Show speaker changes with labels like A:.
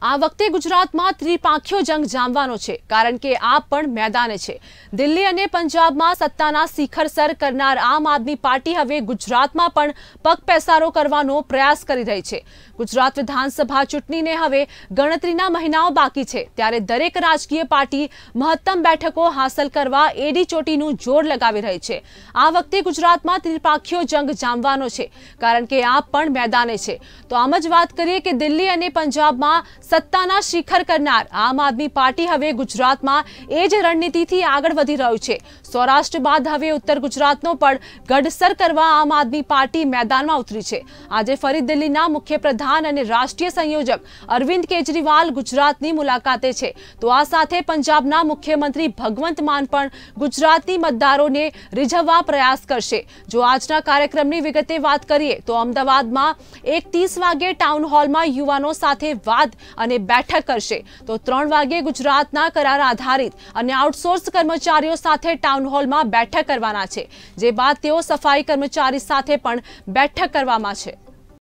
A: આ વખતે ગુજરાતમાં ત્રિપાંખ્યો જંગ જામવાનો છે કારણ કે આ પણ મેદાને છે દિલ્હી અને પંજાબમાં સત્તાના શિખર સર કરનાર આમ આદમી પાર્ટી હવે ગુજરાતમાં પણ પગપેસારો કરવાનો પ્રયાસ કરી રહી છે ગુજરાત વિધાનસભા ચૂંટણીને હવે ગણતરીના મહિનાઓ બાકી છે ત્યારે દરેક રાજકીય પાર્ટી મહત્તમ બેઠકો હાંસલ કરવા એડી ચોટીનું જોર લગાવી રહી છે આ વખતે ગુજરાતમાં ત્રિપાંખ્યો જંગ જામવાનો છે કારણ કે આ પણ મેદાને છે તો આમ જ વાત કરીએ કે દિલ્હી અને પંજાબમાં સત્તાના શિખર કરનાર આમ આદમી પાર્ટી હવે ગુજરાતમાં એ જ રણનીતિથી આગળ વધી રહ્યું છે સૌરાષ્ટ્ર બાદ હવે ઉત્તર ગુજરાતનો પણ ગઢસર કરવા આમ આદમી પાર્ટી મેદાનમાં ઉતરી છે આજે ફરી દિલ્હીના મુખ્ય અને રાષ્ટ્રીય સંયોજક અરવિંદ કેજરીવાલ ગુજરાતની મુલાકાતે છે તો આ સાથે પંજાબના મુખ્યમંત્રી ભગવંત માન પણ ગુજરાતની મતદારોને રીઝવવા પ્રયાસ કરશે જો આજના કાર્યક્રમની વિગતે વાત કરીએ તો અમદાવાદમાં એક ત્રીસ વાગે ટાઉન હોલમાં યુવાનો સાથે વાત અને બેઠક કરશે તો ત્રણ વાગે ગુજરાતના કરાર આધારિત અને આઉટસોર્સ કર્મચારીઓ સાથે ટાઉન હોલમાં બેઠક કરવાના છે જે બાદ તેઓ સફાઈ કર્મચારી સાથે પણ બેઠક કરવામાં છે